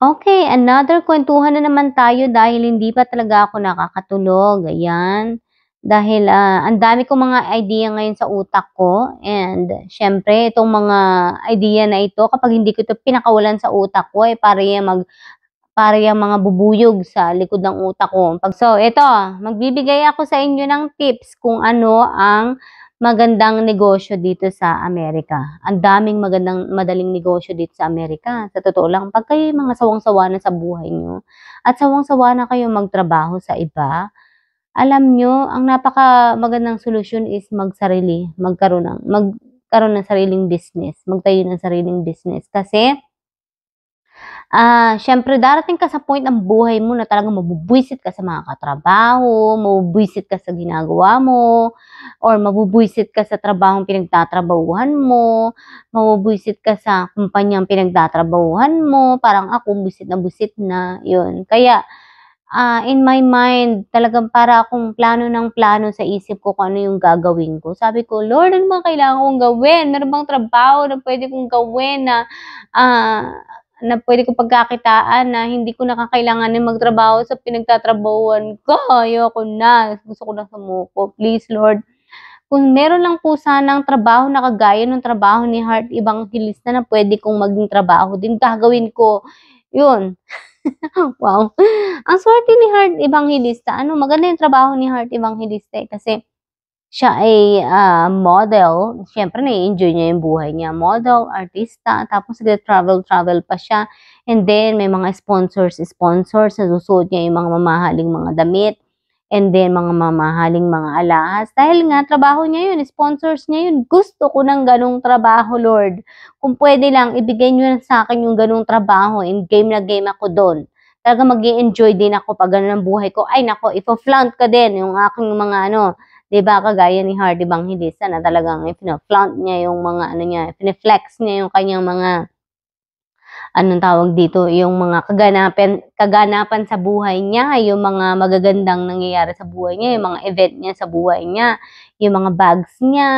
Okay, another kwentuhan na naman tayo dahil hindi pa talaga ako nakakatulog. Ayan. Dahil uh, ang dami kong mga idea ngayon sa utak ko. And syempre, itong mga idea na ito, kapag hindi ko ito pinakawalan sa utak ko, ay eh, para yan mag para yung mga bubuyog sa likod ng utak ko. Pag so, ito, magbibigay ako sa inyo ng tips kung ano ang magandang negosyo dito sa Amerika. Ang daming magandang, madaling negosyo dito sa Amerika. Sa totoo lang, pag kayo mga sawang-sawa na sa buhay nyo, at sawang-sawa na kayo magtrabaho sa iba, alam nyo, ang napaka magandang solusyon is magsarili, magkaroon ng, magkaroon ng sariling business, magtayo ng sariling business. Kasi, Ah, uh, syempre darating ka sa point ng buhay mo na talagang mabubuisit ka sa mga katrabaho, mabubuisit ka sa ginagawa mo, or mabubuisit ka sa trabahong pinagtatrabahuhan mo, mabubuisit ka sa kumpanyang pinagtatrabahuhan mo, parang ako busit na busit na, 'yun. Kaya uh, in my mind, talagang para akong plano ng plano sa isip ko kung ano yung gagawin ko. Sabi ko, Lord, ano ba kailangan kong gawin? Meron ano bang trabaho na pwede kong gawin na uh, na pwede ko pagkakitaan na hindi ko nakakailangan na magtrabaho sa pinagtatrabahuan ko. Ayoko na. Gusto ko na sumuko. Please, Lord. Kung meron lang po sana sanang trabaho na kagaya ng trabaho ni Heart Evangelista na, na pwede kong maging trabaho din, gagawin ko. Yun. wow. Ang swerte ni Heart Evangelista, ano, maganda yung trabaho ni Heart Evangelista eh, kasi siya ay uh, model. Siyempre, na enjoy niya yung buhay niya. Model, artista, tapos nag-travel-travel pa siya. And then, may mga sponsors, sponsors, nasusuot niya yung mga mamahaling mga damit. And then, mga mamahaling mga alahas. Dahil nga, trabaho niya yun, sponsors niya yun. Gusto ko ng ganong trabaho, Lord. Kung pwede lang, ibigay niyo sa akin yung ganong trabaho. And game na game ako doon talaga mag enjoy din ako pag ganun ang buhay ko. Ay nako, ipo-flaunt ka din yung aking mga ano, 'di ba kagaya ni Hardy Banghilisa na talagang ipinaflaunt niya yung mga ano niya, ipineflex niya yung kanyang mga anong tawag dito, yung mga kaganapan kaganapan sa buhay niya, yung mga magagandang nangyayari sa buhay niya, yung mga event niya sa buhay niya, yung mga bags niya,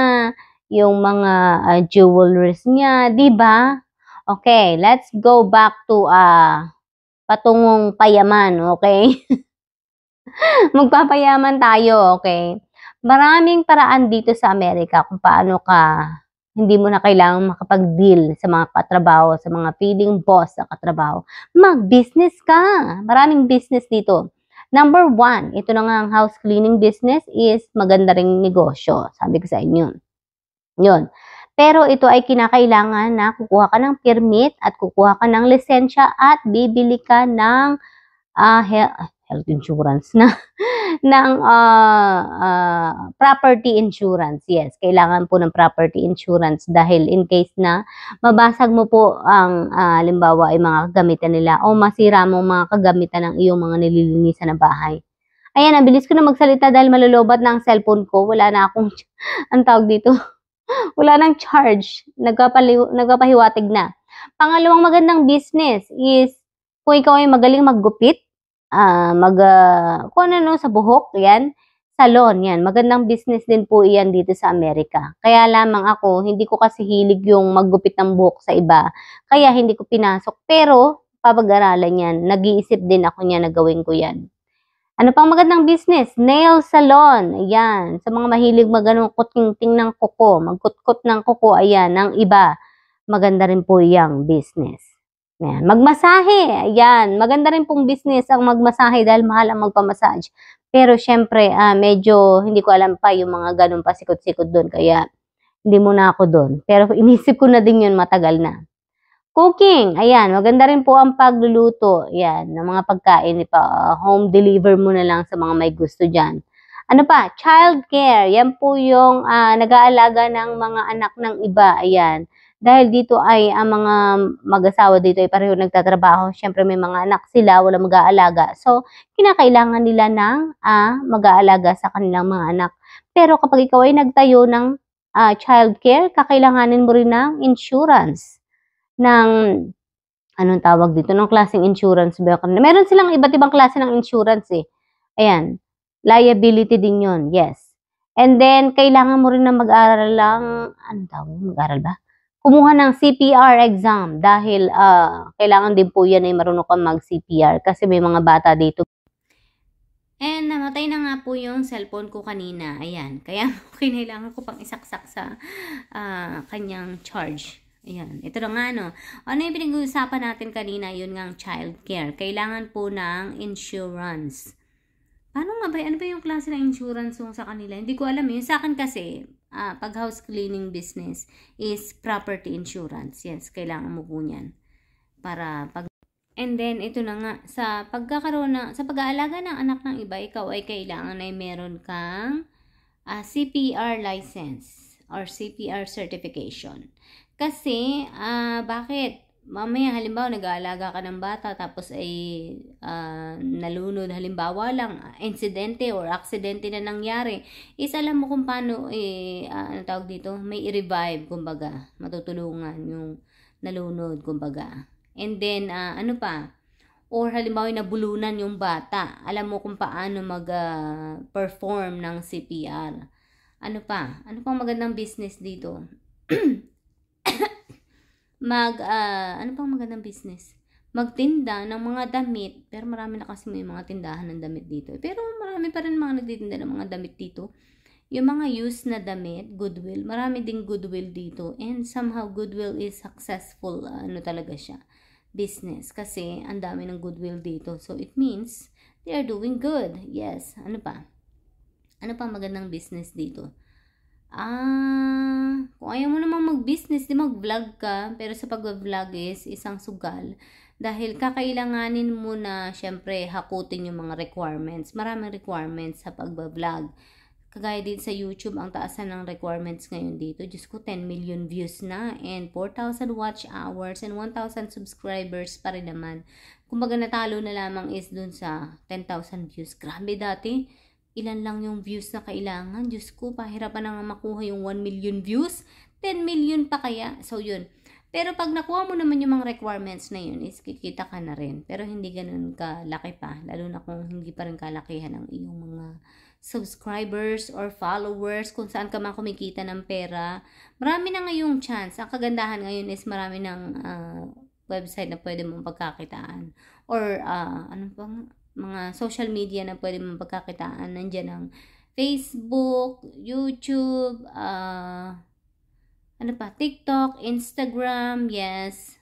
yung mga uh, jewelries niya, 'di ba? Okay, let's go back to uh patungong payaman, okay? Magpapayaman tayo, okay? maraming paraan dito sa Amerika kung paano ka hindi mo na kailangang makapag-deal sa mga katrabaho, sa mga feeling boss sa katrabaho. Mag-business ka. Maraming business dito. Number one, ito na nga ang house cleaning business is maganda ring negosyo. Sabi ko sa inyo. Yun. Pero ito ay kinakailangan na kukuha ka ng permit at kukuha ka ng lisensya at bibili ka ng uh, health insurance na ng uh, uh, property insurance. Yes, kailangan po ng property insurance dahil in case na mabasag mo po ang uh, ah, limbawa ay mga kagamitan nila o masira mo mga kagamitan ng iyong mga nililinisan na bahay. Ayan, nabilis ko na magsalita dahil malulobat na ang cellphone ko. Wala na akong, ang tawag dito, wala nang charge. Nagpapaliw, nagpapahiwatig na. Pangalawang magandang business is kung ikaw ay magaling maggupit, uh, mag, uh, kung ano, no, sa buhok, yan, salon, yan. Magandang business din po iyan dito sa Amerika. Kaya lamang ako, hindi ko kasi hilig yung maggupit ng buhok sa iba. Kaya hindi ko pinasok. Pero, papag-aralan yan. Nag-iisip din ako niya na gawin ko yan. Ano pang magandang business? Nail salon. Ayan. Sa mga mahilig magano kutingting ng kuko, magkutkot ng kuko, ayan, ng iba. Maganda rin po yung business. Ayan. Magmasahe, ayan. Maganda rin pong business ang magmasahe dahil mahal ang magpamassage. Pero syempre, uh, medyo hindi ko alam pa yung mga ganun pa sikot-sikot doon. Kaya hindi muna ako doon. Pero inisip ko na din yun matagal na. Cooking, ayan. Maganda rin po ang pagluluto. Ayan, ng mga pagkain. Pa, uh, ah, home deliver mo na lang sa mga may gusto dyan. Ano pa? Child care. Yan po yung uh, nag-aalaga ng mga anak ng iba. Ayan dahil dito ay ang mga mag-asawa dito ay pareho nagtatrabaho. Siyempre may mga anak sila, wala mag-aalaga. So, kinakailangan nila ng uh, mag-aalaga sa kanilang mga anak. Pero kapag ikaw ay nagtayo ng uh, ah, care, kakailanganin mo rin ng insurance. Ng, anong tawag dito? Ng klaseng insurance. Meron silang iba't ibang klase ng insurance eh. Ayan. Liability din yon Yes. And then, kailangan mo rin na mag aaral lang, ano tawag, mag-aral ba? kumuha ng CPR exam dahil uh, kailangan din po yan ay marunong ka mag-CPR kasi may mga bata dito. And namatay na nga po yung cellphone ko kanina. Ayan. Kaya kinailangan ko pang isaksak sa uh, kanyang charge. Ayan. Ito na nga, no. Ano yung pinag-uusapan natin kanina? Yun nga child care. Kailangan po ng insurance. Paano nga ba? Ano ba yung klase ng insurance yung sa kanila? Hindi ko alam. Eh. Yung sa akin kasi, uh, pag house cleaning business is property insurance. Yes, kailangan mo po Para pag And then, ito na nga, sa pagkakaroon na sa pag-aalaga ng anak ng iba, ikaw ay kailangan ay meron kang uh, ah, CPR license or CPR certification. Kasi, uh, bakit? mamaya halimbawa nag-aalaga ka ng bata tapos ay uh, nalunod halimbawa lang ah, insidente or aksidente na nangyari is alam mo kung paano eh, uh, ano tawag dito may i-revive kumbaga matutulungan yung nalunod kumbaga and then uh, ano pa or halimbawa ay nabulunan yung bata alam mo kung paano mag uh, perform ng CPR ano pa ano pang magandang business dito mag, uh, ano pang magandang business? Magtinda ng mga damit. Pero marami na kasi may mga tindahan ng damit dito. Eh. Pero marami pa rin mga nagtitinda ng mga damit dito. Yung mga used na damit, goodwill, marami ding goodwill dito. And somehow goodwill is successful, uh, ano talaga siya, business. Kasi ang dami ng goodwill dito. So it means they are doing good. Yes, ano pa? Ano pa magandang business dito? Ah, kung ayaw mo namang mag-business, di mag-vlog ka. Pero sa pag-vlog is isang sugal. Dahil kakailanganin mo na, syempre, hakutin yung mga requirements. Maraming requirements sa pag-vlog. Kagaya din sa YouTube, ang taasan ng requirements ngayon dito. just ko, 10 million views na and 4,000 watch hours and 1,000 subscribers pa rin naman. Kumbaga natalo na lamang is dun sa 10,000 views. Grabe dati ilan lang yung views na kailangan. Diyos ko, pahirapan na nga makuha yung 1 million views. 10 million pa kaya. So, yun. Pero pag nakuha mo naman yung mga requirements na yun, is kikita ka na rin. Pero hindi ganun kalaki pa. Lalo na kung hindi pa rin kalakihan ang iyong mga subscribers or followers, kung saan ka man kumikita ng pera. Marami na ngayong chance. Ang kagandahan ngayon is marami ng uh, website na pwede mong pagkakitaan. Or, uh, ano pang, mga social media na pwede mong pagkakitaan. Nandiyan ang Facebook, YouTube, uh, ano pa, TikTok, Instagram, yes.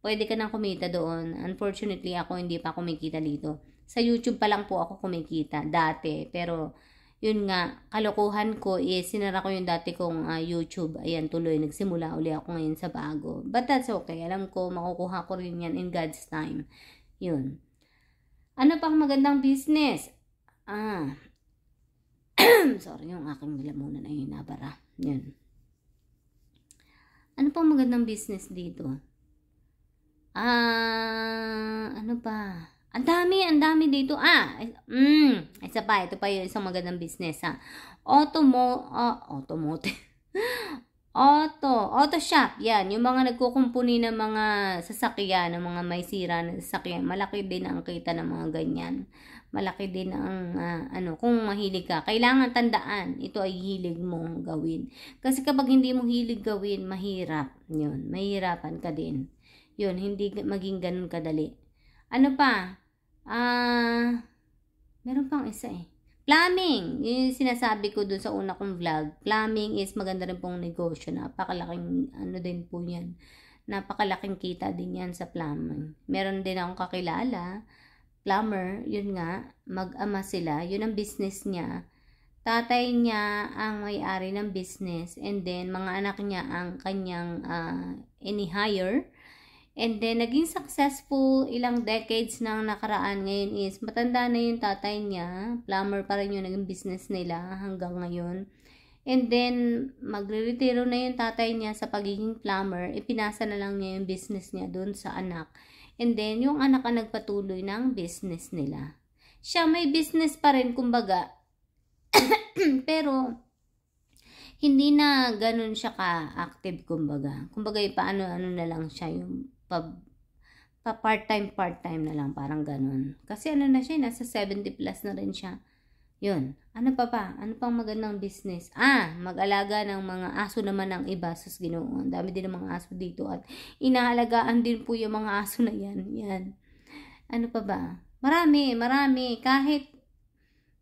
Pwede ka nang kumita doon. Unfortunately, ako hindi pa kumikita dito. Sa YouTube pa lang po ako kumikita dati. Pero, yun nga, kalokohan ko is sinara ko yung dati kong uh, YouTube. Ayan, tuloy. Nagsimula uli ako ngayon sa bago. But that's okay. Alam ko, makukuha ko rin yan in God's time. Yun. Ano pa pang magandang business? Ah. Sorry, yung aking muna ay nabara. Yan. Ano pang magandang business dito? Ah, ano pa? Ang dami, ang dami dito. Ah, mm, isa pa, ito pa yung isang magandang business ha. Ah. Automo, uh, automotive. Auto. Auto shop. Yan. Yung mga nagkukumpuni ng mga sasakyan, ng mga may sira ng sasakyan. Malaki din ang kita ng mga ganyan. Malaki din ang, uh, ano, kung mahilig ka. Kailangan tandaan, ito ay hilig mong gawin. Kasi kapag hindi mo hilig gawin, mahirap. Yun. Mahirapan ka din. Yun. Hindi maging ganun kadali. Ano pa? Ah, uh, meron pang isa eh. Plumbing, yung sinasabi ko dun sa una kong vlog, plumbing is maganda rin pong negosyo. Napakalaking ano din po yan. Napakalaking kita din yan sa plumbing. Meron din akong kakilala, plumber, yun nga, mag-ama sila. Yun ang business niya. Tatay niya ang may-ari ng business and then mga anak niya ang kanyang uh, ini-hire And then, naging successful ilang decades nang nakaraan ngayon is, matanda na yung tatay niya. Plumber pa rin yung naging business nila hanggang ngayon. And then, magre-retiro na yung tatay niya sa pagiging plumber. Ipinasa na lang niya yung business niya doon sa anak. And then, yung anak ang nagpatuloy ng business nila. Siya may business pa rin, kumbaga. Pero, hindi na ganun siya ka-active, kumbaga. Kumbaga, paano-ano na lang siya yung pa, pa part-time, part-time na lang, parang ganun. Kasi ano na siya, eh, nasa 70 plus na rin siya. Yun. Ano pa pa? Ano pang magandang business? Ah, mag-alaga ng mga aso naman ng iba. Sus, ginoon. dami din ng mga aso dito. At inaalagaan din po yung mga aso na yan. Yan. Ano pa ba? Marami, marami. Kahit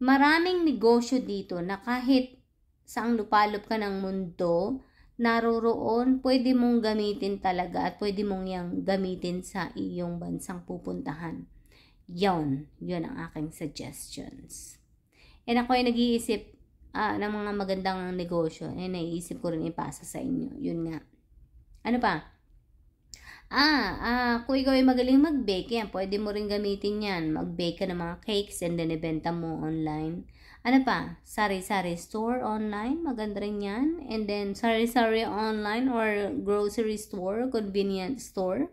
maraming negosyo dito na kahit saang lupalop ka ng mundo, naroroon, pwede mong gamitin talaga at pwede mong yang gamitin sa iyong bansang pupuntahan. Yon, yon ang aking suggestions. And ako ay nag-iisip ah, ng mga magandang negosyo. Eh, naiisip ko rin ipasa sa inyo. Yun nga. Ano pa? Ah, ah, kung ikaw ay magaling mag-bake, yan, pwede mo rin gamitin yan. Mag-bake ka ng mga cakes and then ibenta mo online ano pa? Sari-sari store online. Maganda rin yan. And then, sari-sari online or grocery store, convenience store.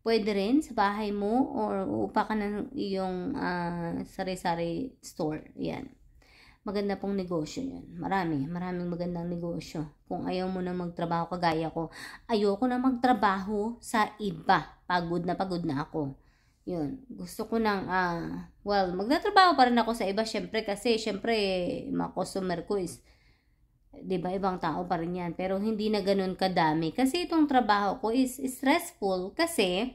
Pwede rin sa bahay mo or upa ka ng iyong uh, ah, sari-sari store. Yan. Maganda pong negosyo yan. Marami. Maraming magandang negosyo. Kung ayaw mo na magtrabaho kagaya ko, ayoko na magtrabaho sa iba. Pagod na pagod na ako yun, gusto ko nang, uh, well, magtatrabaho pa rin ako sa iba, syempre, kasi, syempre, mga customer ko is, di ba, ibang tao pa rin yan, pero hindi na ganun kadami, kasi itong trabaho ko is stressful, kasi,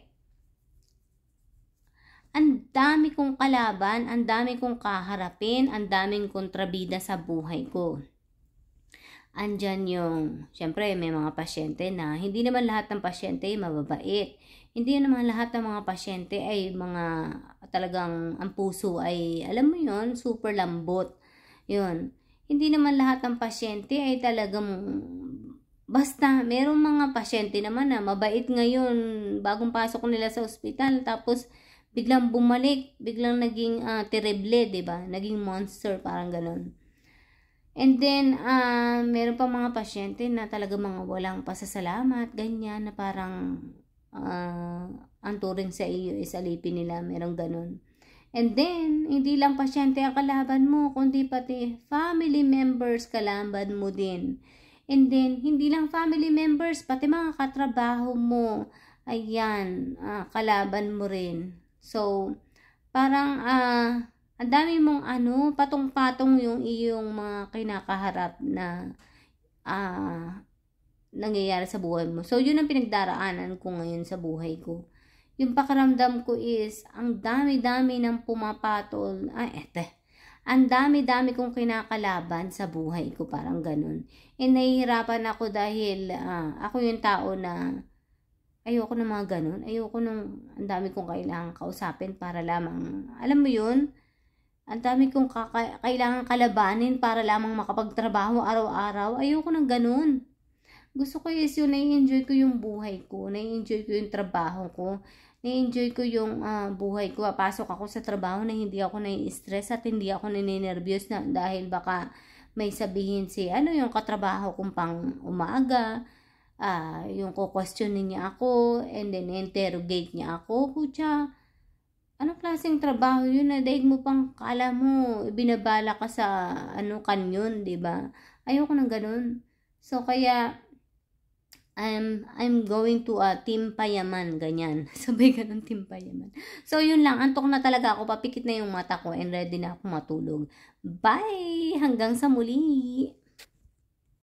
ang dami kong kalaban, ang dami kong kaharapin, ang daming kontrabida sa buhay ko. Andyan yung, syempre, may mga pasyente na, hindi naman lahat ng pasyente mababait hindi naman lahat ng mga pasyente ay mga talagang ang puso ay, alam mo yon super lambot. yon Hindi naman lahat ng pasyente ay talagang, basta, merong mga pasyente naman na mabait ngayon, bagong pasok nila sa ospital, tapos biglang bumalik, biglang naging uh, terrible, ba diba? Naging monster, parang ganun. And then, uh, meron pa mga pasyente na talaga mga walang pasasalamat, ganyan, na parang uh, ang turing sa iyo is alipin nila. Merong ganun. And then, hindi lang pasyente ang kalaban mo, kundi pati family members kalaban mo din. And then, hindi lang family members, pati mga katrabaho mo. Ayan, uh, kalaban mo rin. So, parang uh, ang dami mong ano, patong-patong yung iyong mga kinakaharap na uh, nangyayari sa buhay mo. So, yun ang pinagdaraanan ko ngayon sa buhay ko. Yung pakiramdam ko is, ang dami-dami ng pumapatol. Ay, ete. Ang dami-dami kong kinakalaban sa buhay ko. Parang ganun. And eh, nahihirapan ako dahil uh, ako yung tao na ayoko ng mga ganun. Ayoko nung ang dami kong kailangan kausapin para lamang, alam mo yun, ang dami kong kaka- kailangan kalabanin para lamang makapagtrabaho araw-araw. Ayoko ng ganun gusto ko is yung nai-enjoy ko yung buhay ko, nai-enjoy ko yung trabaho ko, nai-enjoy ko yung uh, buhay ko. Pasok ako sa trabaho na hindi ako nai-stress at hindi ako nai-nervous na dahil baka may sabihin si ano yung katrabaho kong pang umaga, uh, yung kukwestiyonin niya ako, and then interrogate niya ako, kutya, anong klaseng trabaho yun na daig mo pang kala mo, binabala ka sa ano kanyon, di ba Ayoko ng ganun. So, kaya, I'm, I'm going to a uh, Team Payaman, ganyan. Sabay ka ng Team Payaman. So, yun lang. Antok na talaga ako. Papikit na yung mata ko and ready na ako matulog. Bye! Hanggang sa muli!